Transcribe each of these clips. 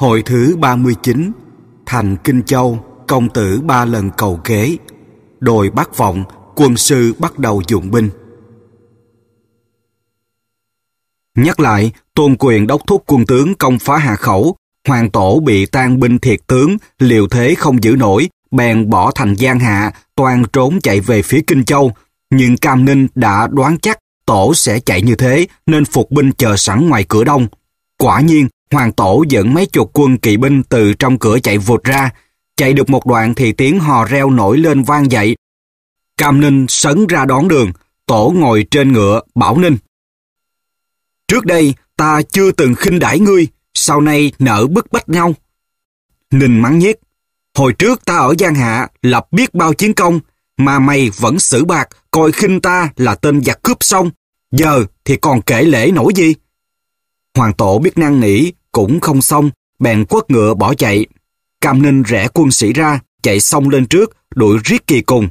Hội thứ 39 Thành Kinh Châu Công tử ba lần cầu kế Đồi Bắc Vọng Quân sư bắt đầu dụng binh Nhắc lại, tôn quyền đốc thúc quân tướng công phá Hà Khẩu, hoàng tổ bị tan binh thiệt tướng, liều thế không giữ nổi, bèn bỏ thành Giang Hạ, toàn trốn chạy về phía Kinh Châu. Nhưng Cam Ninh đã đoán chắc tổ sẽ chạy như thế nên phục binh chờ sẵn ngoài cửa đông. Quả nhiên, Hoàng Tổ dẫn mấy chục quân kỵ binh từ trong cửa chạy vụt ra. Chạy được một đoạn thì tiếng hò reo nổi lên vang dậy. Cam Ninh sấn ra đón đường, Tổ ngồi trên ngựa, bảo Ninh. Trước đây, ta chưa từng khinh đãi ngươi, sau nay nở bức bách nhau. Ninh mắng nhiếc. Hồi trước ta ở Giang Hạ lập biết bao chiến công, mà mày vẫn xử bạc coi khinh ta là tên giặc cướp xong. Giờ thì còn kể lễ nổi gì? Hoàng tổ biết năng nỉ, cũng không xong, bèn quất ngựa bỏ chạy. Cam Ninh rẽ quân sĩ ra, chạy xong lên trước, đuổi riết kỳ cùng.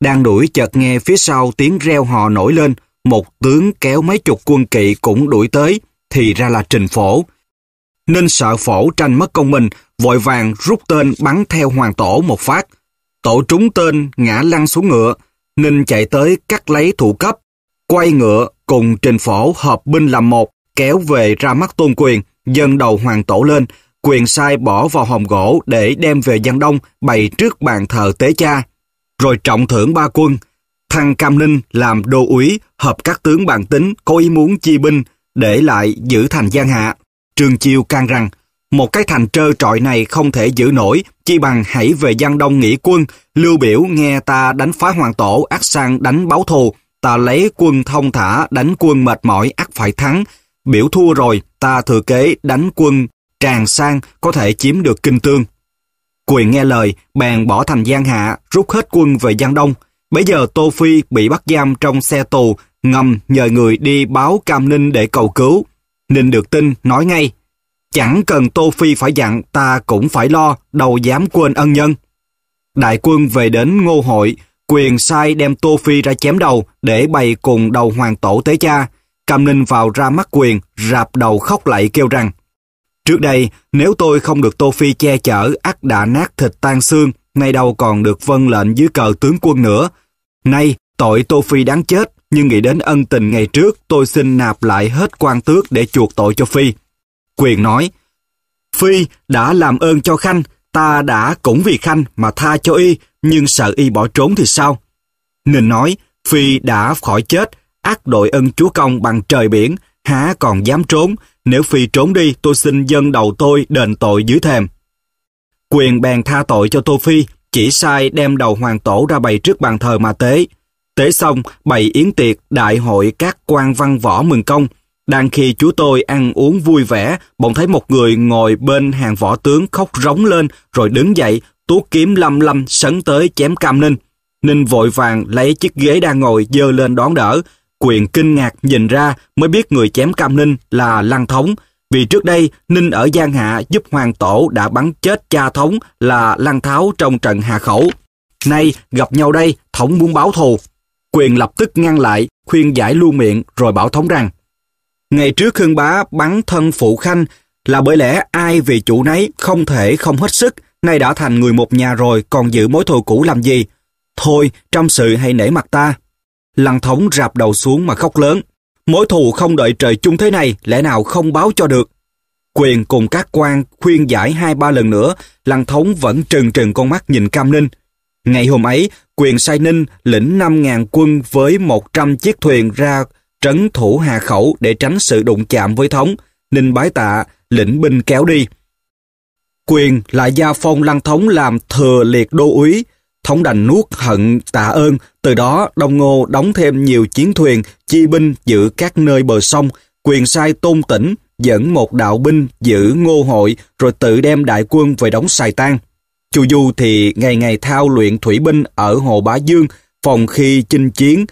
Đang đuổi chợt nghe phía sau tiếng reo hò nổi lên, một tướng kéo mấy chục quân kỵ cũng đuổi tới, thì ra là trình phổ. Ninh sợ phổ tranh mất công mình, vội vàng rút tên bắn theo hoàng tổ một phát. Tổ trúng tên ngã lăn xuống ngựa, Ninh chạy tới cắt lấy thủ cấp, quay ngựa cùng trình phổ hợp binh làm một, kéo về ra mắt tôn quyền dâng đầu hoàng tổ lên, quyền sai bỏ vào hòm gỗ để đem về Giang Đông bày trước bàn thờ tế cha, rồi trọng thưởng ba quân. Thăng Cam Ninh làm đô úy, hợp các tướng bàn tính có ý muốn chi binh, để lại giữ thành Giang Hạ. trường Chiêu can rằng, một cái thành trơ trọi này không thể giữ nổi, chi bằng hãy về Giang Đông nghỉ quân, lưu biểu nghe ta đánh phá hoàng tổ, ác sang đánh báo thù, ta lấy quân thông thả, đánh quân mệt mỏi, ác phải thắng, biểu thua rồi, ta thừa kế đánh quân, tràn sang có thể chiếm được kinh tương. Quyền nghe lời, bèn bỏ thành Giang Hạ, rút hết quân về Giang Đông. Bây giờ Tô Phi bị bắt giam trong xe tù, ngầm nhờ người đi báo Cam Ninh để cầu cứu. Ninh được tin, nói ngay, chẳng cần Tô Phi phải dặn, ta cũng phải lo, đâu dám quên ân nhân. Đại quân về đến Ngô Hội, quyền sai đem Tô Phi ra chém đầu để bày cùng đầu hoàng tổ tế cha. Cam Ninh vào ra mắt quyền, rạp đầu khóc lạy kêu rằng Trước đây, nếu tôi không được Tô Phi che chở, ắt đã nát thịt tan xương, nay đâu còn được vân lệnh dưới cờ tướng quân nữa. Nay, tội Tô Phi đáng chết, nhưng nghĩ đến ân tình ngày trước, tôi xin nạp lại hết quan tước để chuộc tội cho Phi. Quyền nói, Phi đã làm ơn cho Khanh, ta đã cũng vì Khanh mà tha cho y, nhưng sợ y bỏ trốn thì sao? Ninh nói, Phi đã khỏi chết, ác đội ân chúa công bằng trời biển, há còn dám trốn, nếu phi trốn đi tôi xin dân đầu tôi đền tội dưới thềm. Quyền bèn tha tội cho Tô Phi, chỉ sai đem đầu hoàng tổ ra bày trước bàn thờ mà tế. Tế xong, bày yến tiệc đại hội các quan văn võ mừng công. Đang khi chúa tôi ăn uống vui vẻ, bỗng thấy một người ngồi bên hàng võ tướng khóc rống lên, rồi đứng dậy, tú kiếm lâm lâm sấn tới chém cam ninh. Ninh vội vàng lấy chiếc ghế đang ngồi dơ lên đón đỡ, Quyền kinh ngạc nhìn ra mới biết người chém Cam Ninh là Lăng Thống, vì trước đây Ninh ở Giang Hạ giúp Hoàng Tổ đã bắn chết cha Thống là Lăng Tháo trong trận Hà Khẩu. Nay gặp nhau đây, Thống muốn báo thù. Quyền lập tức ngăn lại, khuyên giải lưu miệng rồi bảo Thống rằng Ngày trước khương Bá bắn thân Phụ Khanh là bởi lẽ ai vì chủ nấy không thể không hết sức, nay đã thành người một nhà rồi còn giữ mối thù cũ làm gì. Thôi, trong sự hay nể mặt ta. Lăng thống rạp đầu xuống mà khóc lớn. Mối thù không đợi trời chung thế này, lẽ nào không báo cho được. Quyền cùng các quan khuyên giải hai ba lần nữa, lăng thống vẫn trừng trừng con mắt nhìn Cam Ninh. Ngày hôm ấy, quyền sai Ninh lĩnh 5.000 quân với 100 chiếc thuyền ra trấn thủ Hà Khẩu để tránh sự đụng chạm với thống. Ninh bái tạ, lĩnh binh kéo đi. Quyền lại gia phong lăng thống làm thừa liệt đô úy, thống đành nuốt hận tạ ơn, từ đó Đông Ngô đóng thêm nhiều chiến thuyền, chi binh giữ các nơi bờ sông, quyền sai tôn tỉnh, dẫn một đạo binh giữ ngô hội rồi tự đem đại quân về đóng Sài Tan. Chu Du thì ngày ngày thao luyện thủy binh ở Hồ Bá Dương, phòng khi chinh chiến.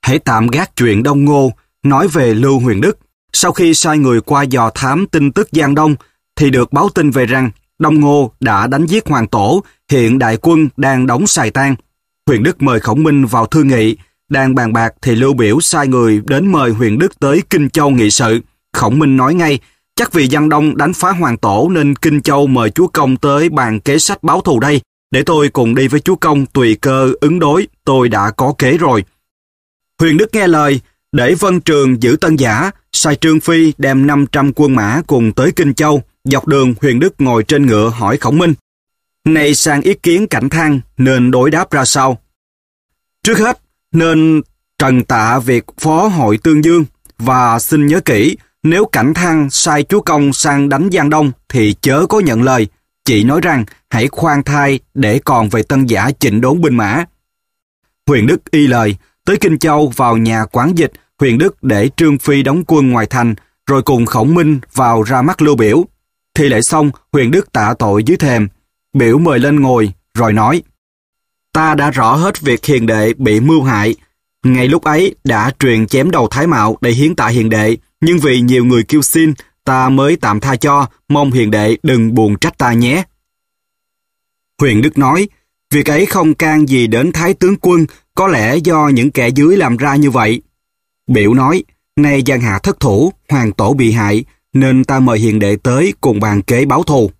Hãy tạm gác chuyện Đông Ngô, nói về Lưu Huyền Đức. Sau khi sai người qua dò thám tin tức Giang Đông, thì được báo tin về rằng Đông Ngô đã đánh giết Hoàng Tổ, hiện đại quân đang đóng Sài Tan. Huyền Đức mời Khổng Minh vào thư nghị, đang bàn bạc thì Lưu Biểu sai người đến mời Huyền Đức tới Kinh Châu nghị sự. Khổng Minh nói ngay, chắc vì Giang Đông đánh phá Hoàng Tổ nên Kinh Châu mời chúa công tới bàn kế sách báo thù đây. Để tôi cùng đi với chúa công tùy cơ ứng đối, tôi đã có kế rồi. Huyền Đức nghe lời, để Vân Trường giữ tân giả, sai Trương Phi đem 500 quân mã cùng tới Kinh Châu. Dọc đường Huyền Đức ngồi trên ngựa hỏi Khổng Minh. Này sang ý kiến cảnh thang nên đối đáp ra sao? Trước hết nên trần tạ việc phó hội Tương Dương và xin nhớ kỹ nếu cảnh thang sai chúa công sang đánh Giang Đông thì chớ có nhận lời. Chỉ nói rằng hãy khoan thai để còn về tân giả chỉnh đốn binh mã. Huyền Đức y lời, tới Kinh Châu vào nhà quán dịch, Huyền Đức để Trương Phi đóng quân ngoài thành, rồi cùng Khổng Minh vào ra mắt Lưu Biểu. Thi lễ xong, Huyền Đức tạ tội dưới thềm, biểu mời lên ngồi, rồi nói Ta đã rõ hết việc hiền đệ bị mưu hại. Ngay lúc ấy đã truyền chém đầu Thái Mạo để hiến tạ hiền đệ, nhưng vì nhiều người kêu xin, ta mới tạm tha cho, mong hiền đệ đừng buồn trách ta nhé. Huyền Đức nói, việc ấy không can gì đến Thái tướng quân, có lẽ do những kẻ dưới làm ra như vậy. Biểu nói, nay Giang Hạ thất thủ, hoàng tổ bị hại, nên ta mời hiền đệ tới cùng bàn kế báo thù.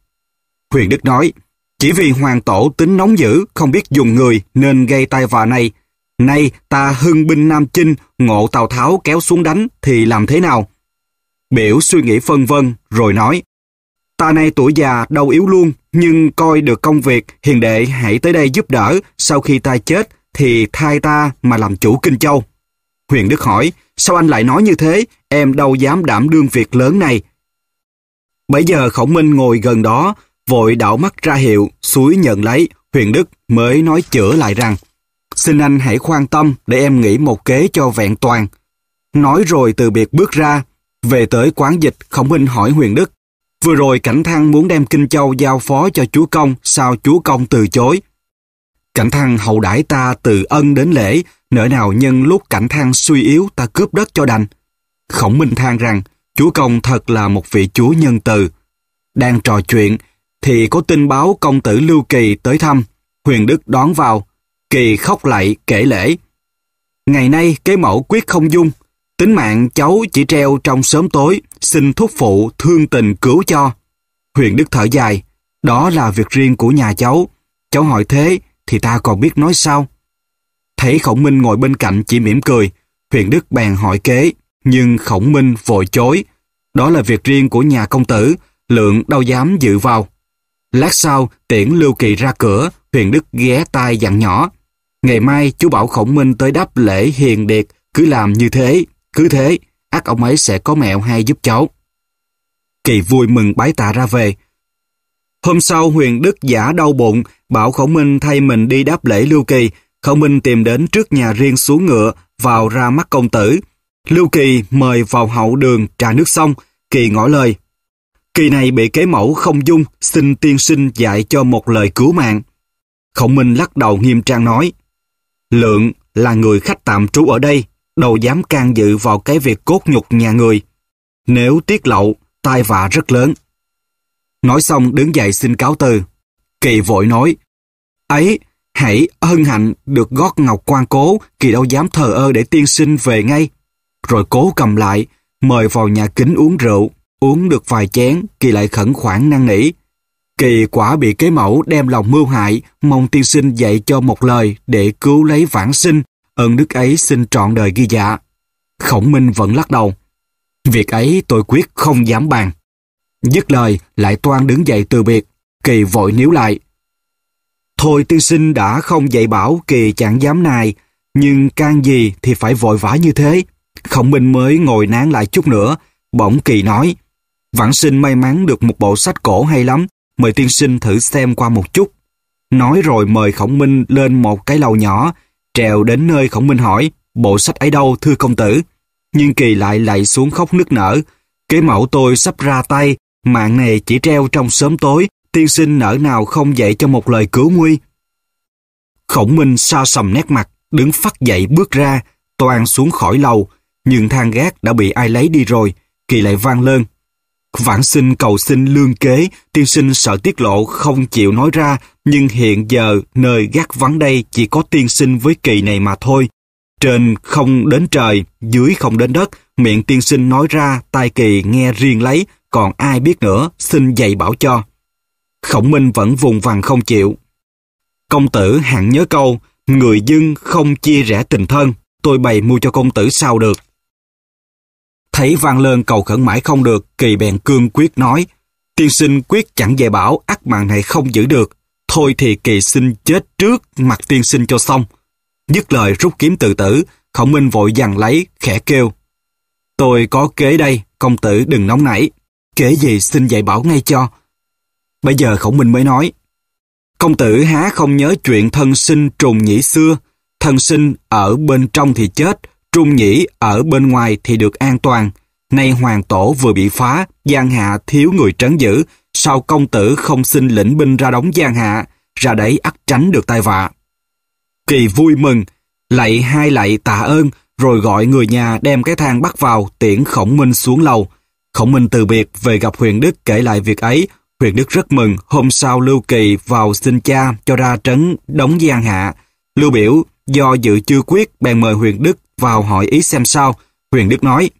Huyền Đức nói, chỉ vì hoàng tổ tính nóng dữ, không biết dùng người nên gây tai vạ này. Nay ta hưng binh Nam Chinh, ngộ Tào Tháo kéo xuống đánh thì làm thế nào? Biểu suy nghĩ phân vân rồi nói, ta nay tuổi già đau yếu luôn, nhưng coi được công việc, hiền đệ hãy tới đây giúp đỡ, sau khi ta chết thì thay ta mà làm chủ Kinh Châu. Huyền Đức hỏi, sao anh lại nói như thế, em đâu dám đảm đương việc lớn này. Bây giờ Khổng Minh ngồi gần đó, vội đảo mắt ra hiệu, suối nhận lấy, Huyền Đức mới nói chữa lại rằng, xin anh hãy khoan tâm để em nghĩ một kế cho vẹn toàn. Nói rồi từ biệt bước ra, về tới quán dịch, Khổng Minh hỏi Huyền Đức, vừa rồi Cảnh Thăng muốn đem Kinh Châu giao phó cho chúa Công, sao chúa Công từ chối? Cảnh Thăng hậu đãi ta từ ân đến lễ, nỡ nào nhân lúc cảnh thang suy yếu ta cướp đất cho đành. Khổng Minh than rằng, Chúa Công thật là một vị Chúa nhân từ. Đang trò chuyện, thì có tin báo công tử Lưu Kỳ tới thăm. Huyền Đức đón vào, Kỳ khóc lạy kể lễ. Ngày nay kế mẫu quyết không dung, tính mạng cháu chỉ treo trong sớm tối, xin thúc phụ thương tình cứu cho. Huyền Đức thở dài, đó là việc riêng của nhà cháu. Cháu hỏi thế thì ta còn biết nói sao. Thấy Khổng Minh ngồi bên cạnh chỉ mỉm cười, Huyền Đức bèn hỏi kế, nhưng Khổng Minh vội chối. Đó là việc riêng của nhà công tử, lượng đâu dám dự vào. Lát sau, tiễn Lưu Kỳ ra cửa, Huyền Đức ghé tai dặn nhỏ. Ngày mai chú bảo Khổng Minh tới đáp lễ hiền điệt, cứ làm như thế, cứ thế, ác ông ấy sẽ có mẹo hay giúp cháu. Kỳ vui mừng bái tạ ra về. Hôm sau Huyền Đức giả đau bụng, bảo Khổng Minh thay mình đi đáp lễ Lưu Kỳ, Khẩu Minh tìm đến trước nhà riêng xuống ngựa, vào ra mắt công tử. Lưu Kỳ mời vào hậu đường trà nước xong, Kỳ ngỏ lời. Kỳ này bị kế mẫu không dung, xin tiên sinh dạy cho một lời cứu mạng. Khổng Minh lắc đầu nghiêm trang nói. Lượng là người khách tạm trú ở đây, đâu dám can dự vào cái việc cốt nhục nhà người. Nếu tiết lậu, tai vạ rất lớn. Nói xong đứng dậy xin cáo từ. Kỳ vội nói. Ấy, Hãy hân hạnh được gót ngọc quan cố, kỳ đâu dám thờ ơ để tiên sinh về ngay. Rồi cố cầm lại, mời vào nhà kính uống rượu, uống được vài chén, kỳ lại khẩn khoản năn nỉ. Kỳ quả bị kế mẫu đem lòng mưu hại, mong tiên sinh dạy cho một lời để cứu lấy vãng sinh, ơn đức ấy xin trọn đời ghi dạ. Khổng Minh vẫn lắc đầu. Việc ấy tôi quyết không dám bàn. Dứt lời, lại toan đứng dậy từ biệt. Kỳ vội níu lại, Thôi tiên sinh đã không dạy bảo kỳ chẳng dám nài nhưng can gì thì phải vội vã như thế. Khổng Minh mới ngồi nán lại chút nữa, bỗng kỳ nói. Vãng sinh may mắn được một bộ sách cổ hay lắm, mời tiên sinh thử xem qua một chút. Nói rồi mời Khổng Minh lên một cái lầu nhỏ, trèo đến nơi Khổng Minh hỏi, bộ sách ấy đâu thưa công tử? Nhưng kỳ lại lạy xuống khóc nức nở, kế mẫu tôi sắp ra tay, mạng này chỉ treo trong sớm tối, tiên sinh nở nào không dạy cho một lời cứu nguy. Khổng Minh sa sầm nét mặt, đứng phát dậy bước ra, toàn xuống khỏi lầu, nhưng thang gác đã bị ai lấy đi rồi, kỳ lại vang lên. Vãn sinh cầu xin lương kế, tiên sinh sợ tiết lộ không chịu nói ra, nhưng hiện giờ nơi gác vắng đây chỉ có tiên sinh với kỳ này mà thôi. Trên không đến trời, dưới không đến đất, miệng tiên sinh nói ra, tai kỳ nghe riêng lấy, còn ai biết nữa, xin dạy bảo cho. Khổng Minh vẫn vùng vằng không chịu. Công tử hẳn nhớ câu, người dưng không chia rẽ tình thân, tôi bày mua cho công tử sao được. Thấy Văn Lơn cầu khẩn mãi không được, kỳ bèn cương quyết nói, tiên sinh quyết chẳng dạy bảo, ác mạng này không giữ được, thôi thì kỳ sinh chết trước mặt tiên sinh cho xong. Dứt lời rút kiếm tự tử, khổng minh vội giằng lấy, khẽ kêu. Tôi có kế đây, công tử đừng nóng nảy. Kế gì xin dạy bảo ngay cho, Bây giờ Khổng Minh mới nói, công tử há không nhớ chuyện thân sinh trùng nhĩ xưa, thân sinh ở bên trong thì chết, trùng nhĩ ở bên ngoài thì được an toàn. Nay hoàng tổ vừa bị phá, Giang Hạ thiếu người trấn giữ, sao công tử không xin lĩnh binh ra đóng Giang Hạ, ra đấy ắt tránh được tai vạ. Kỳ vui mừng, lạy hai lạy tạ ơn, rồi gọi người nhà đem cái thang bắt vào tiễn Khổng Minh xuống lầu. Khổng Minh từ biệt về gặp Huyền Đức kể lại việc ấy, Huyền Đức rất mừng, hôm sau Lưu Kỳ vào xin cha cho ra trấn đóng Giang Hạ. Lưu Biểu do dự chưa quyết bèn mời Huyền Đức vào hỏi ý xem sao. Huyền Đức nói,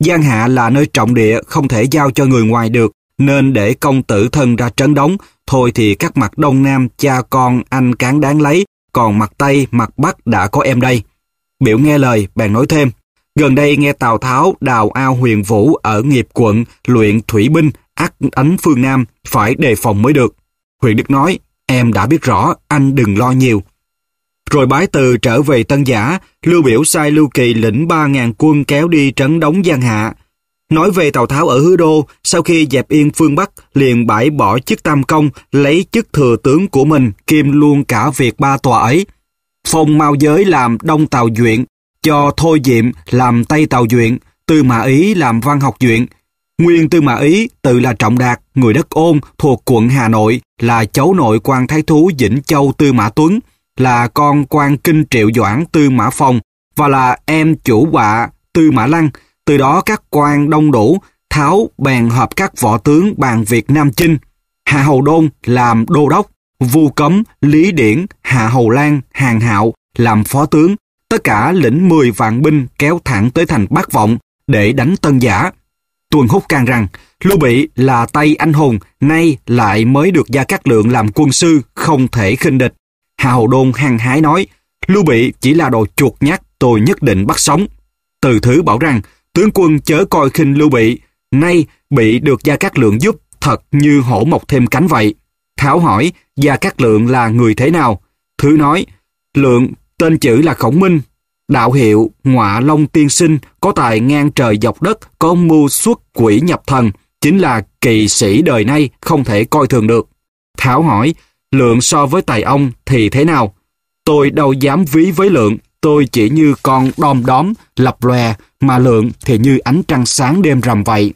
Giang Hạ là nơi trọng địa không thể giao cho người ngoài được, nên để công tử thân ra trấn đóng, thôi thì các mặt đông nam cha con anh cán đáng lấy, còn mặt tây mặt bắc đã có em đây. Biểu nghe lời, bèn nói thêm, gần đây nghe Tào Tháo đào ao huyền vũ ở nghiệp quận luyện thủy binh ác ánh phương Nam, phải đề phòng mới được. Huyền Đức nói, em đã biết rõ, anh đừng lo nhiều. Rồi bái từ trở về Tân Giả, Lưu Biểu sai Lưu Kỳ lĩnh 3.000 quân kéo đi trấn đóng Giang Hạ. Nói về Tào Tháo ở Hứa Đô, sau khi dẹp yên phương Bắc, liền bãi bỏ chức tam công, lấy chức thừa tướng của mình, kiêm luôn cả việc ba tòa ấy. Phong Mao Giới làm Đông Tào Duyện, cho Thôi Diệm làm Tây Tào Duyện, Tư Mã Ý làm Văn Học Duyện, Nguyên Tư Mã Ý tự là Trọng Đạt, người đất ôn thuộc quận Hà Nội, là cháu nội quan thái thú Vĩnh Châu Tư Mã Tuấn, là con quan kinh triệu doãn Tư Mã Phong và là em chủ họa Tư Mã Lăng. Từ đó các quan đông đủ, Tháo bèn hợp các võ tướng bàn việc Nam Chinh. Hạ Hầu Đôn làm đô đốc, Vu Cấm, Lý Điển, Hạ Hầu Lan, Hàng Hạo làm phó tướng. Tất cả lĩnh 10 vạn binh kéo thẳng tới thành Bắc Vọng để đánh Tân Giả. Tuần Húc càng rằng, Lưu Bị là tay anh hùng, nay lại mới được Gia Cát Lượng làm quân sư, không thể khinh địch. Hào Đôn hăng hái nói, Lưu Bị chỉ là đồ chuột nhát, tôi nhất định bắt sống. Từ thứ bảo rằng, tướng quân chớ coi khinh Lưu Bị, nay bị được Gia Cát Lượng giúp, thật như hổ mọc thêm cánh vậy. Thảo hỏi, Gia Cát Lượng là người thế nào? Thứ nói, Lượng tên chữ là Khổng Minh, Đạo hiệu Ngọa Long Tiên Sinh có tài ngang trời dọc đất, có mưu xuất quỷ nhập thần, chính là kỳ sĩ đời nay không thể coi thường được. Thảo hỏi, lượng so với tài ông thì thế nào? Tôi đâu dám ví với lượng, tôi chỉ như con đom đóm, lập lòe, mà lượng thì như ánh trăng sáng đêm rằm vậy.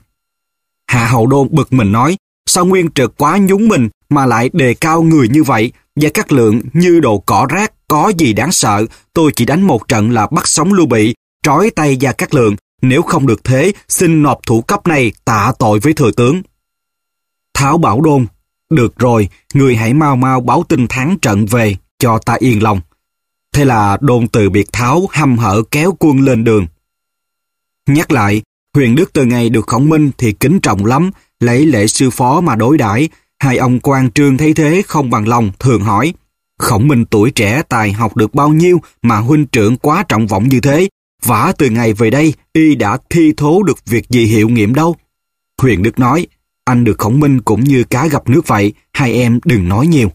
Hạ Hậu Đôn bực mình nói, sao Nguyên Trực quá nhúng mình mà lại đề cao người như vậy và các lượng như đồ cỏ rác có gì đáng sợ, tôi chỉ đánh một trận là bắt sống Lưu Bị, trói tay ra Cát Lượng, nếu không được thế, xin nộp thủ cấp này tạ tội với thừa tướng. Tháo Bảo Đôn, được rồi, người hãy mau mau báo tin thắng trận về, cho ta yên lòng. Thế là Đôn từ biệt Tháo hăm hở kéo quân lên đường. Nhắc lại, Huyền Đức từ ngày được khổng minh thì kính trọng lắm, lấy lễ sư phó mà đối đãi hai ông quan trương thấy thế không bằng lòng thường hỏi Khổng Minh tuổi trẻ tài học được bao nhiêu mà huynh trưởng quá trọng vọng như thế, vả từ ngày về đây y đã thi thố được việc gì hiệu nghiệm đâu. Huyền Đức nói, anh được khổng minh cũng như cá gặp nước vậy, hai em đừng nói nhiều.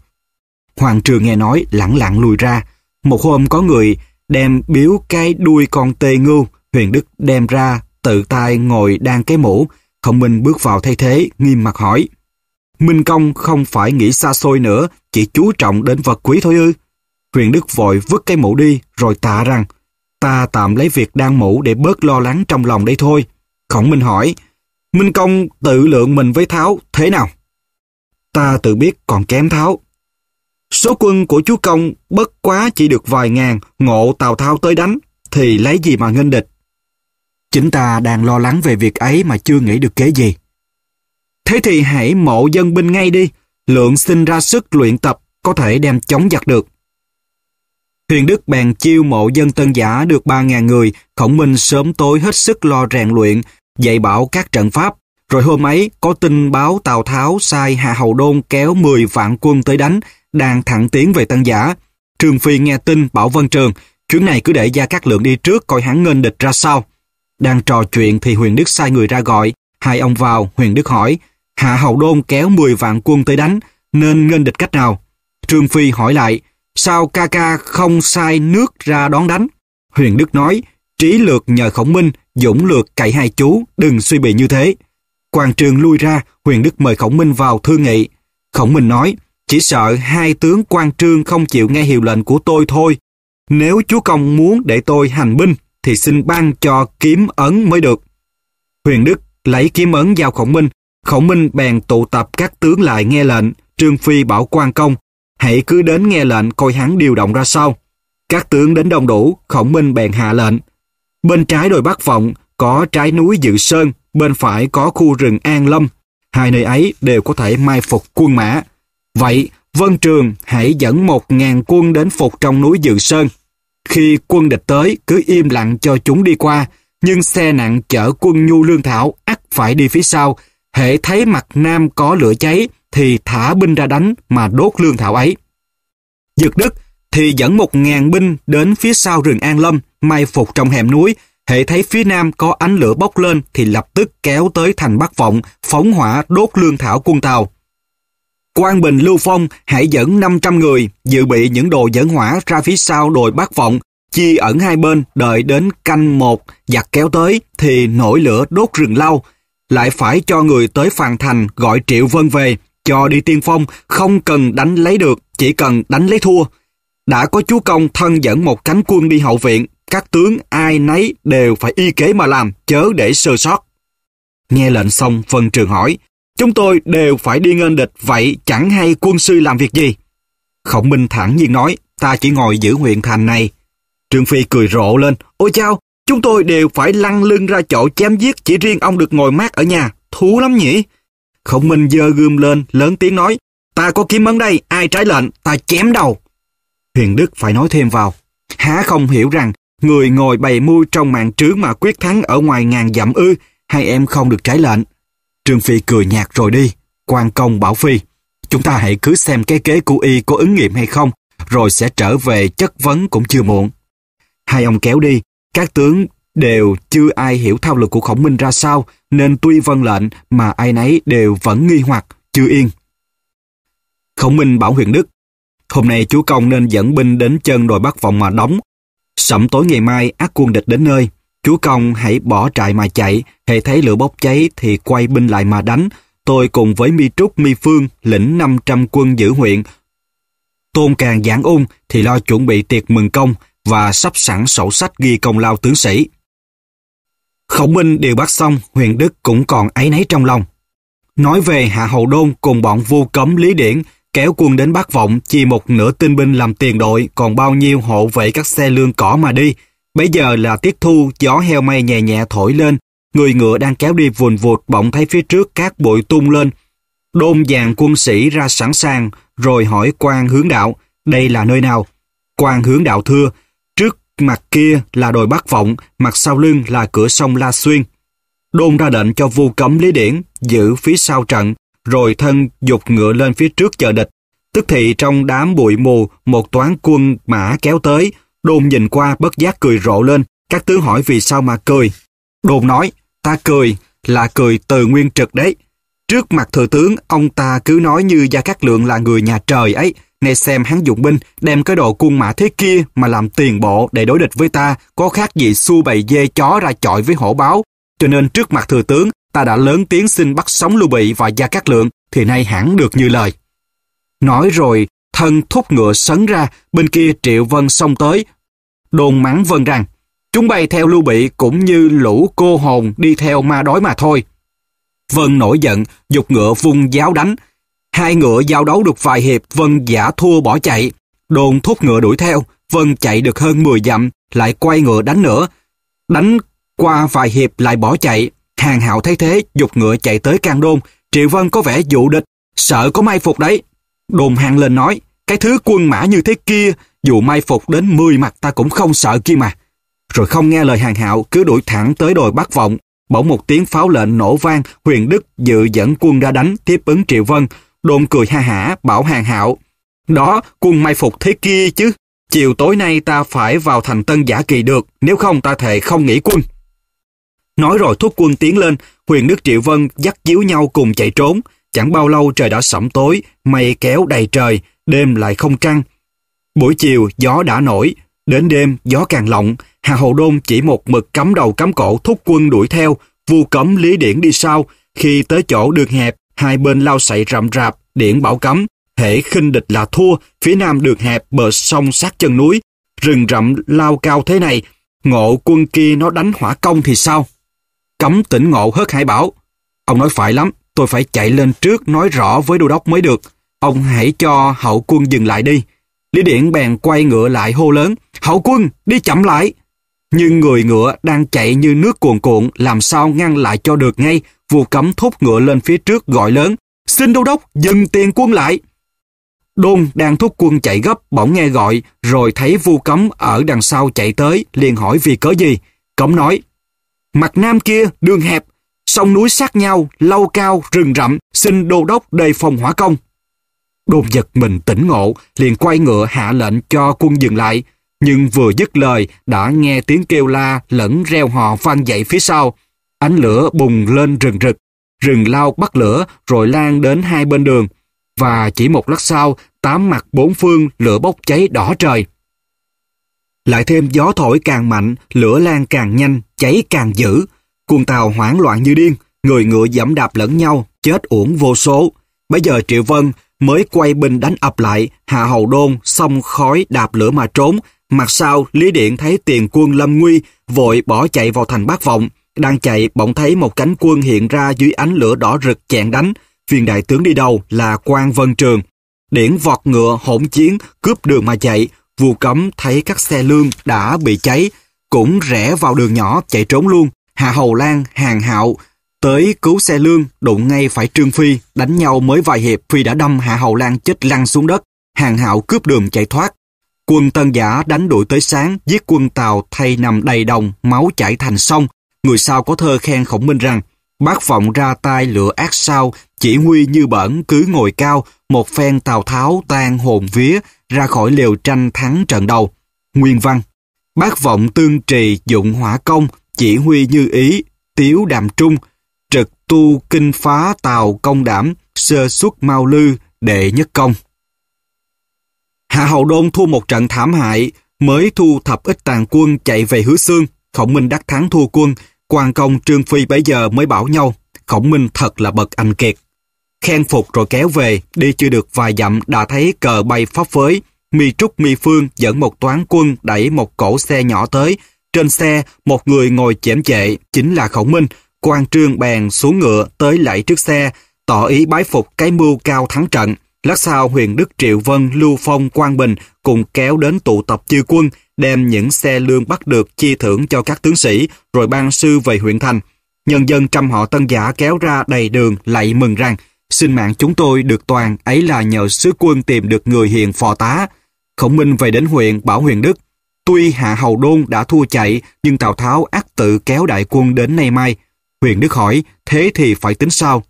Hoàng trường nghe nói lẳng lặng lùi ra. Một hôm có người đem biếu cái đuôi con tê ngưu, Huyền Đức đem ra, tự tay ngồi đan cái mũ. Khổng minh bước vào thay thế, nghiêm mặt hỏi. Minh Công không phải nghĩ xa xôi nữa, chỉ chú trọng đến vật quý thôi ư. Huyền Đức vội vứt cây mũ đi rồi tạ rằng ta tạm lấy việc đang mũ để bớt lo lắng trong lòng đây thôi. Khổng Minh hỏi, Minh Công tự lượng mình với Tháo thế nào? Ta tự biết còn kém Tháo. Số quân của chú Công bất quá chỉ được vài ngàn ngộ Tào Thao tới đánh, thì lấy gì mà nghênh địch? Chính ta đang lo lắng về việc ấy mà chưa nghĩ được kế gì. Thế thì hãy mộ dân binh ngay đi, lượng xin ra sức luyện tập có thể đem chống giặc được. Huyền Đức bèn chiêu mộ dân tân giả được 3.000 người, khổng minh sớm tối hết sức lo rèn luyện, dạy bảo các trận pháp. Rồi hôm ấy có tin báo Tào Tháo sai Hà Hầu Đôn kéo 10 vạn quân tới đánh, đang thẳng tiến về tân giả. Trường Phi nghe tin bảo Vân Trường, chuyến này cứ để Gia Cát Lượng đi trước coi hắn nghênh địch ra sau Đang trò chuyện thì Huyền Đức sai người ra gọi, hai ông vào, Huyền Đức hỏi, Hạ Hậu Đôn kéo 10 vạn quân tới đánh, nên nghênh địch cách nào? Trương Phi hỏi lại, sao ca ca không sai nước ra đón đánh? Huyền Đức nói, trí lược nhờ khổng minh, dũng lược cậy hai chú, đừng suy bị như thế. Quan trường lui ra, Huyền Đức mời khổng minh vào thương nghị. Khổng minh nói, chỉ sợ hai tướng quan trương không chịu nghe hiệu lệnh của tôi thôi. Nếu chúa công muốn để tôi hành binh, thì xin ban cho kiếm ấn mới được. Huyền Đức lấy kiếm ấn giao khổng minh, Khổng Minh bèn tụ tập các tướng lại nghe lệnh, Trương Phi bảo quan công, hãy cứ đến nghe lệnh coi hắn điều động ra sao. Các tướng đến đông đủ, Khổng Minh bèn hạ lệnh. Bên trái đồi Bắc Vọng có trái núi Dự Sơn, bên phải có khu rừng An Lâm. Hai nơi ấy đều có thể mai phục quân mã. Vậy, Vân Trường hãy dẫn một ngàn quân đến phục trong núi Dự Sơn. Khi quân địch tới, cứ im lặng cho chúng đi qua, nhưng xe nặng chở quân nhu lương thảo ắt phải đi phía sau, hễ thấy mặt nam có lửa cháy thì thả binh ra đánh mà đốt lương thảo ấy. Dược Đức thì dẫn một ngàn binh đến phía sau rừng An Lâm, mai phục trong hẻm núi, hễ thấy phía nam có ánh lửa bốc lên thì lập tức kéo tới thành Bắc Vọng, phóng hỏa đốt lương thảo quân Tàu. quan Bình Lưu Phong hãy dẫn 500 người dự bị những đồ dẫn hỏa ra phía sau đồi Bắc Vọng, chi ẩn hai bên đợi đến canh một giặc kéo tới thì nổi lửa đốt rừng lau, lại phải cho người tới Phàn Thành gọi Triệu Vân về, cho đi tiên phong, không cần đánh lấy được, chỉ cần đánh lấy thua. Đã có chú Công thân dẫn một cánh quân đi hậu viện, các tướng ai nấy đều phải y kế mà làm, chớ để sơ sót. Nghe lệnh xong, Vân Trường hỏi, chúng tôi đều phải đi nghênh địch, vậy chẳng hay quân sư làm việc gì? Khổng Minh thẳng nhiên nói, ta chỉ ngồi giữ huyện thành này. Trương Phi cười rộ lên, ôi chao, Chúng tôi đều phải lăn lưng ra chỗ chém giết chỉ riêng ông được ngồi mát ở nhà. Thú lắm nhỉ? Khổng Minh dơ gươm lên, lớn tiếng nói. Ta có kiếm ấn đây, ai trái lệnh, ta chém đầu. Huyền Đức phải nói thêm vào. Há không hiểu rằng, người ngồi bày mưu trong mạng trướng mà quyết thắng ở ngoài ngàn dặm ư, hai em không được trái lệnh. Trương Phi cười nhạt rồi đi. Quan công bảo Phi, chúng ta hãy cứ xem cái kế của y có ứng nghiệm hay không, rồi sẽ trở về chất vấn cũng chưa muộn. Hai ông kéo đi, các tướng đều chưa ai hiểu thao lược của khổng minh ra sao, nên tuy vân lệnh mà ai nấy đều vẫn nghi hoặc, chưa yên. Khổng minh bảo huyền đức, hôm nay chúa công nên dẫn binh đến chân đồi bắc vọng mà đóng. Sẩm tối ngày mai ác quân địch đến nơi, chúa công hãy bỏ trại mà chạy, hệ thấy lửa bốc cháy thì quay binh lại mà đánh. Tôi cùng với Mi Trúc, Mi Phương lĩnh 500 quân giữ huyện, Tôn Càng giảng ung thì lo chuẩn bị tiệc mừng công, và sắp sẵn sổ sách ghi công lao tướng sĩ. Khổng minh điều bắt xong, huyền đức cũng còn ấy nấy trong lòng. Nói về Hạ hậu Đôn cùng bọn vu cấm Lý Điển kéo quân đến Bắc Vọng chỉ một nửa tinh binh làm tiền đội còn bao nhiêu hộ vệ các xe lương cỏ mà đi. Bây giờ là tiết thu, gió heo may nhẹ nhẹ thổi lên, người ngựa đang kéo đi vùn vụt bỗng thấy phía trước các bụi tung lên. Đôn dàn quân sĩ ra sẵn sàng rồi hỏi quan hướng đạo, đây là nơi nào? Quan hướng đạo thưa, mặt kia là đồi Bắc Vọng, mặt sau lưng là cửa sông La Xuyên. Đôn ra lệnh cho vu cấm Lý Điển giữ phía sau trận, rồi thân dục ngựa lên phía trước chờ địch. Tức thì trong đám bụi mù, một toán quân mã kéo tới, đôn nhìn qua bất giác cười rộ lên. Các tướng hỏi vì sao mà cười. Đôn nói, ta cười, là cười từ nguyên trực đấy. Trước mặt thừa tướng, ông ta cứ nói như Gia Cát Lượng là người nhà trời ấy, Nay xem hắn dụng binh, đem cái đồ cung mã thế kia mà làm tiền bộ để đối địch với ta, có khác gì xu bầy dê chó ra chọi với hổ báo. Cho nên trước mặt thừa tướng, ta đã lớn tiếng xin bắt sống Lưu Bị và Gia Cát Lượng, thì nay hẳn được như lời. Nói rồi, thân thúc ngựa sấn ra, bên kia Triệu Vân xông tới. Đồn mắng Vân rằng, chúng bay theo Lưu Bị cũng như lũ cô hồn đi theo ma đói mà thôi. Vân nổi giận, dục ngựa vung giáo đánh, Hai ngựa giao đấu được vài hiệp, Vân giả thua bỏ chạy. Đồn thúc ngựa đuổi theo, Vân chạy được hơn 10 dặm, lại quay ngựa đánh nữa. Đánh qua vài hiệp lại bỏ chạy. Hàng hạo thấy thế, dục ngựa chạy tới can Đôn. Triệu Vân có vẻ dụ địch, sợ có mai phục đấy. Đồn hàng lên nói, cái thứ quân mã như thế kia, dù mai phục đến 10 mặt ta cũng không sợ kia mà. Rồi không nghe lời hàng hạo, cứ đuổi thẳng tới đồi Bắc Vọng. Bỗng một tiếng pháo lệnh nổ vang, Huyền Đức dự dẫn quân ra đánh, tiếp ứng Triệu Vân. Đôn cười ha hả, bảo hàng hạo. Đó, quân may phục thế kia chứ. Chiều tối nay ta phải vào thành tân giả kỳ được, nếu không ta thề không nghỉ quân. Nói rồi thúc quân tiến lên, Huyền Đức Triệu Vân dắt díu nhau cùng chạy trốn. Chẳng bao lâu trời đã sẩm tối, mây kéo đầy trời, đêm lại không trăng. Buổi chiều gió đã nổi, đến đêm gió càng lộng, Hà Hồ Đôn chỉ một mực cắm đầu cắm cổ thúc quân đuổi theo, vu cấm Lý Điển đi sau, khi tới chỗ đường hẹp Hai bên lao sậy rậm rạp, điện bảo cấm. Hễ khinh địch là thua, phía nam được hẹp bờ sông sát chân núi. Rừng rậm lao cao thế này, ngộ quân kia nó đánh hỏa công thì sao? Cấm tỉnh ngộ hớt hải bảo. Ông nói phải lắm, tôi phải chạy lên trước nói rõ với đô đốc mới được. Ông hãy cho hậu quân dừng lại đi. Lý Điển bèn quay ngựa lại hô lớn, hậu quân, đi chậm lại. Nhưng người ngựa đang chạy như nước cuồn cuộn, làm sao ngăn lại cho được ngay. Vua cấm thúc ngựa lên phía trước gọi lớn. Xin đô đốc, dừng tiền quân lại. Đôn đang thúc quân chạy gấp, bỗng nghe gọi, rồi thấy vua cấm ở đằng sau chạy tới, liền hỏi vì cớ gì. Cấm nói, mặt nam kia, đường hẹp, sông núi sát nhau, lâu cao, rừng rậm, xin đô đốc đề phòng hỏa công. Đôn giật mình tỉnh ngộ, liền quay ngựa hạ lệnh cho quân dừng lại nhưng vừa dứt lời đã nghe tiếng kêu la lẫn reo hò vang dậy phía sau. Ánh lửa bùng lên rừng rực, rừng lao bắt lửa rồi lan đến hai bên đường. Và chỉ một lát sau, tám mặt bốn phương lửa bốc cháy đỏ trời. Lại thêm gió thổi càng mạnh, lửa lan càng nhanh, cháy càng dữ. Cuồng tàu hoảng loạn như điên, người ngựa dẫm đạp lẫn nhau, chết uổng vô số. Bây giờ Triệu Vân mới quay binh đánh ập lại, hạ hầu đôn, xong khói đạp lửa mà trốn, Mặt sau, Lý Điện thấy tiền quân lâm nguy, vội bỏ chạy vào thành bát vọng. Đang chạy, bỗng thấy một cánh quân hiện ra dưới ánh lửa đỏ rực chẹn đánh. Viên đại tướng đi đâu là quan Vân Trường. Điển vọt ngựa hỗn chiến, cướp đường mà chạy. Vua cấm thấy các xe lương đã bị cháy, cũng rẽ vào đường nhỏ chạy trốn luôn. Hạ Hầu Lan, Hàng Hạo, tới cứu xe lương, đụng ngay phải Trương Phi, đánh nhau mới vài hiệp Phi đã đâm Hạ Hầu Lan chết lăn xuống đất. Hàng Hạo cướp đường chạy thoát, Quân Tân Giả đánh đuổi tới sáng, giết quân Tàu thay nằm đầy đồng, máu chảy thành sông. Người sau có thơ khen Khổng Minh rằng, bác vọng ra tay lửa ác sao, chỉ huy như bẩn cứ ngồi cao, một phen tàu Tháo tan hồn vía, ra khỏi liều tranh thắng trận đầu. Nguyên văn Bác vọng tương trì dụng hỏa công, chỉ huy như ý, tiếu đàm trung, trực tu kinh phá tàu công đảm, sơ xuất mau lư, đệ nhất công. Hạ Hầu Đôn thua một trận thảm hại, mới thu thập ít tàn quân chạy về hứa xương, Khổng Minh đắc thắng thua quân, quan công Trương Phi bấy giờ mới bảo nhau, Khổng Minh thật là bậc anh kiệt. Khen phục rồi kéo về, đi chưa được vài dặm đã thấy cờ bay pháp phới, Mi Trúc Mi Phương dẫn một toán quân đẩy một cổ xe nhỏ tới, trên xe một người ngồi chễm chệ chính là Khổng Minh, quan trương bèn xuống ngựa tới lạy trước xe, tỏ ý bái phục cái mưu cao thắng trận. Lát sau huyện Đức Triệu Vân, Lưu Phong, Quang Bình cùng kéo đến tụ tập chư quân, đem những xe lương bắt được chi thưởng cho các tướng sĩ, rồi ban sư về huyện thành. Nhân dân trăm họ tân giả kéo ra đầy đường lạy mừng rằng sinh mạng chúng tôi được toàn ấy là nhờ sứ quân tìm được người hiền phò tá. Khổng Minh về đến huyện bảo huyện Đức. Tuy Hạ Hầu Đôn đã thua chạy, nhưng Tào Tháo ác tự kéo đại quân đến nay mai. huyện Đức hỏi, thế thì phải tính sao?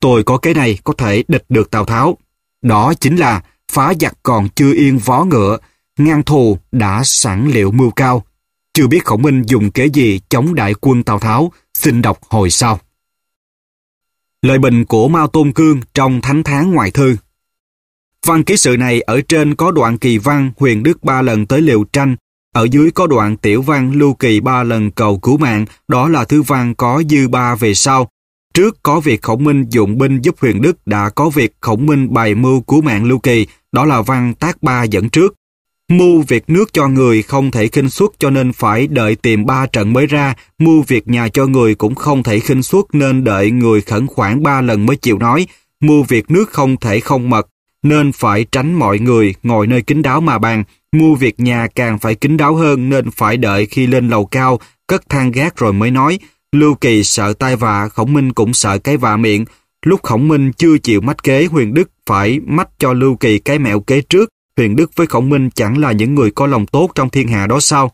Tôi có cái này có thể địch được Tào Tháo. Đó chính là phá giặc còn chưa yên vó ngựa, ngang thù đã sẵn liệu mưu cao. Chưa biết Khổng Minh dùng kế gì chống đại quân Tào Tháo, xin đọc hồi sau. Lời bình của Mao Tôn Cương trong Thánh Tháng Ngoại Thư Văn ký sự này ở trên có đoạn kỳ văn huyền đức ba lần tới liều tranh, ở dưới có đoạn tiểu văn lưu kỳ ba lần cầu cứu mạng, đó là thư văn có dư ba về sau, Trước có việc khổng minh dụng binh giúp huyền đức đã có việc khổng minh bày mưu của mạng lưu kỳ, đó là văn tác ba dẫn trước. Mưu việc nước cho người không thể khinh suất cho nên phải đợi tìm ba trận mới ra, mưu việc nhà cho người cũng không thể khinh suất nên đợi người khẩn khoản ba lần mới chịu nói, mưu việc nước không thể không mật, nên phải tránh mọi người ngồi nơi kín đáo mà bàn, mưu việc nhà càng phải kín đáo hơn nên phải đợi khi lên lầu cao, cất thang gác rồi mới nói, Lưu Kỳ sợ tai vạ, Khổng Minh cũng sợ cái vạ miệng. Lúc Khổng Minh chưa chịu mách kế Huyền Đức phải mách cho Lưu Kỳ cái mẹo kế trước, Huyền Đức với Khổng Minh chẳng là những người có lòng tốt trong thiên hạ đó sao?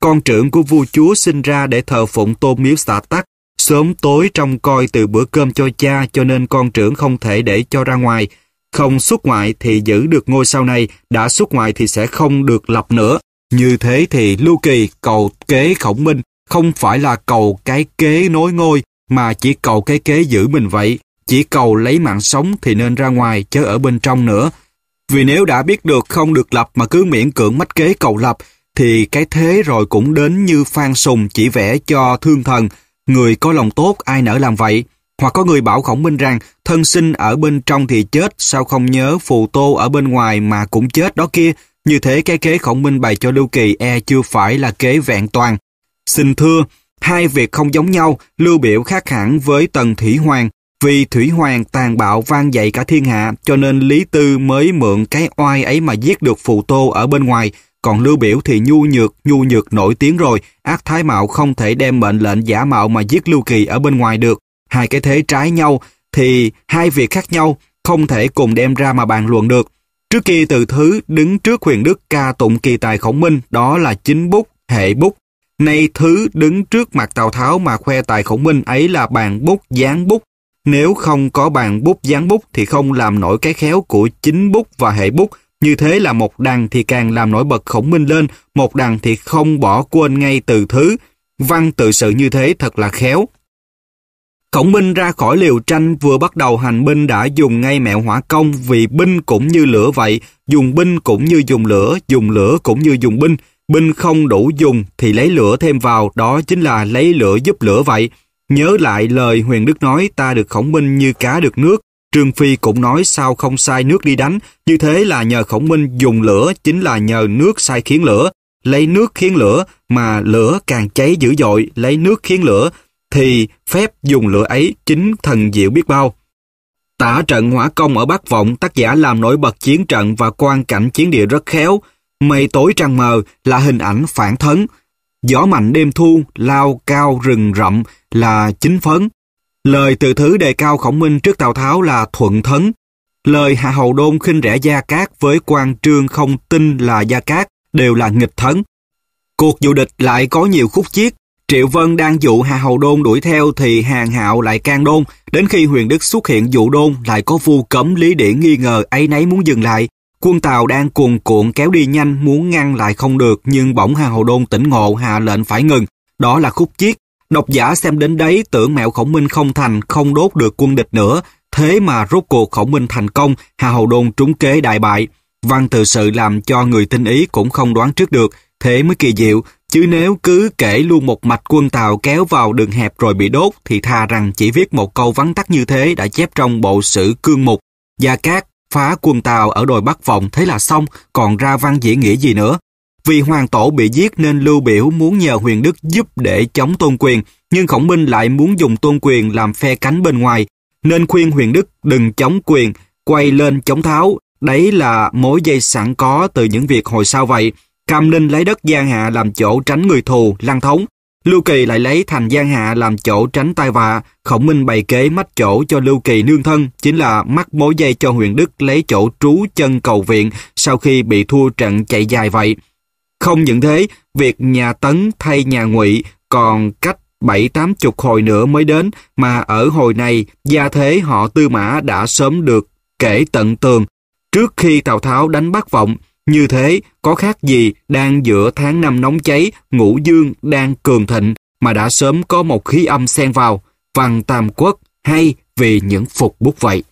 Con trưởng của vua chúa sinh ra để thờ phụng tôn miếu xã tắc, sớm tối trong coi từ bữa cơm cho cha cho nên con trưởng không thể để cho ra ngoài. Không xuất ngoại thì giữ được ngôi sau này, đã xuất ngoại thì sẽ không được lập nữa. Như thế thì Lưu Kỳ cầu kế Khổng Minh không phải là cầu cái kế nối ngôi mà chỉ cầu cái kế giữ mình vậy, chỉ cầu lấy mạng sống thì nên ra ngoài chứ ở bên trong nữa. Vì nếu đã biết được không được lập mà cứ miễn cưỡng mách kế cầu lập thì cái thế rồi cũng đến như phan sùng chỉ vẽ cho thương thần, người có lòng tốt ai nỡ làm vậy. Hoặc có người bảo Khổng Minh rằng thân sinh ở bên trong thì chết, sao không nhớ phù tô ở bên ngoài mà cũng chết đó kia. Như thế cái kế Khổng Minh bày cho Lưu Kỳ e chưa phải là kế vẹn toàn, Xin thưa, hai việc không giống nhau, Lưu Biểu khác hẳn với Tần Thủy Hoàng. Vì Thủy Hoàng tàn bạo vang dậy cả thiên hạ, cho nên Lý Tư mới mượn cái oai ấy mà giết được Phù Tô ở bên ngoài. Còn Lưu Biểu thì nhu nhược, nhu nhược nổi tiếng rồi, ác thái mạo không thể đem mệnh lệnh giả mạo mà giết Lưu Kỳ ở bên ngoài được. Hai cái thế trái nhau, thì hai việc khác nhau, không thể cùng đem ra mà bàn luận được. Trước kia từ thứ đứng trước huyền đức ca tụng kỳ tài khổng minh, đó là chính bút, hệ bút, Nay thứ đứng trước mặt Tào Tháo mà khoe tài khổng minh ấy là bàn bút dán bút. Nếu không có bàn bút dán bút thì không làm nổi cái khéo của chính bút và hệ bút. Như thế là một đằng thì càng làm nổi bật khổng minh lên, một đằng thì không bỏ quên ngay từ thứ. Văn tự sự như thế thật là khéo. Khổng minh ra khỏi liều tranh vừa bắt đầu hành binh đã dùng ngay mẹo hỏa công vì binh cũng như lửa vậy, dùng binh cũng như dùng lửa, dùng lửa cũng như dùng binh. Binh không đủ dùng thì lấy lửa thêm vào, đó chính là lấy lửa giúp lửa vậy. Nhớ lại lời Huyền Đức nói ta được khổng minh như cá được nước. Trương Phi cũng nói sao không sai nước đi đánh, như thế là nhờ khổng minh dùng lửa chính là nhờ nước sai khiến lửa. Lấy nước khiến lửa mà lửa càng cháy dữ dội, lấy nước khiến lửa thì phép dùng lửa ấy chính thần diệu biết bao. Tả trận hỏa công ở Bắc Vọng tác giả làm nổi bật chiến trận và quan cảnh chiến địa rất khéo, Mây tối trăng mờ là hình ảnh phản thấn. Gió mạnh đêm thu, lao cao rừng rậm là chính phấn. Lời từ thứ đề cao khổng minh trước Tào Tháo là thuận thấn. Lời Hạ Hầu Đôn khinh rẻ Gia Cát với quan trương không tin là Gia Cát đều là nghịch thấn. Cuộc dụ địch lại có nhiều khúc chiết. Triệu Vân đang dụ Hà Hầu Đôn đuổi theo thì Hàng Hạo lại can đôn. Đến khi Huyền Đức xuất hiện dụ đôn lại có vu cấm Lý Điển nghi ngờ ấy nấy muốn dừng lại Quân Tàu đang cuồn cuộn kéo đi nhanh muốn ngăn lại không được nhưng bỗng Hàng Hậu Đôn tỉnh ngộ hạ lệnh phải ngừng. Đó là khúc chiết. Độc giả xem đến đấy tưởng mẹo khổng minh không thành, không đốt được quân địch nữa. Thế mà rốt cuộc khổng minh thành công, Hà Hậu Đôn trúng kế đại bại. Văn tự sự làm cho người tinh ý cũng không đoán trước được, thế mới kỳ diệu. Chứ nếu cứ kể luôn một mạch quân Tàu kéo vào đường hẹp rồi bị đốt thì thà rằng chỉ viết một câu vắn tắt như thế đã chép trong bộ sử cương mục. Gia Cát Phá quân Tàu ở đồi Bắc Vọng thế là xong, còn ra văn diễn nghĩa gì nữa. Vì hoàng tổ bị giết nên Lưu Biểu muốn nhờ Huyền Đức giúp để chống tôn quyền, nhưng Khổng Minh lại muốn dùng tôn quyền làm phe cánh bên ngoài, nên khuyên Huyền Đức đừng chống quyền, quay lên chống tháo. Đấy là mối dây sẵn có từ những việc hồi sau vậy. Cam Ninh lấy đất Giang Hạ làm chỗ tránh người thù, lăng thống, Lưu Kỳ lại lấy thành Giang Hạ làm chỗ tránh tai vạ, Khổng Minh bày kế mách chỗ cho Lưu Kỳ nương thân, chính là mắc mối dây cho Huyền Đức lấy chỗ trú chân cầu viện sau khi bị thua trận chạy dài vậy. Không những thế, việc nhà Tấn thay nhà Ngụy còn cách bảy tám chục hồi nữa mới đến, mà ở hồi này gia thế họ Tư Mã đã sớm được kể tận tường. Trước khi Tào Tháo đánh Bắc Vọng, như thế, có khác gì đang giữa tháng năm nóng cháy, ngũ dương đang cường thịnh mà đã sớm có một khí âm xen vào, văn tam quốc hay vì những phục bút vậy.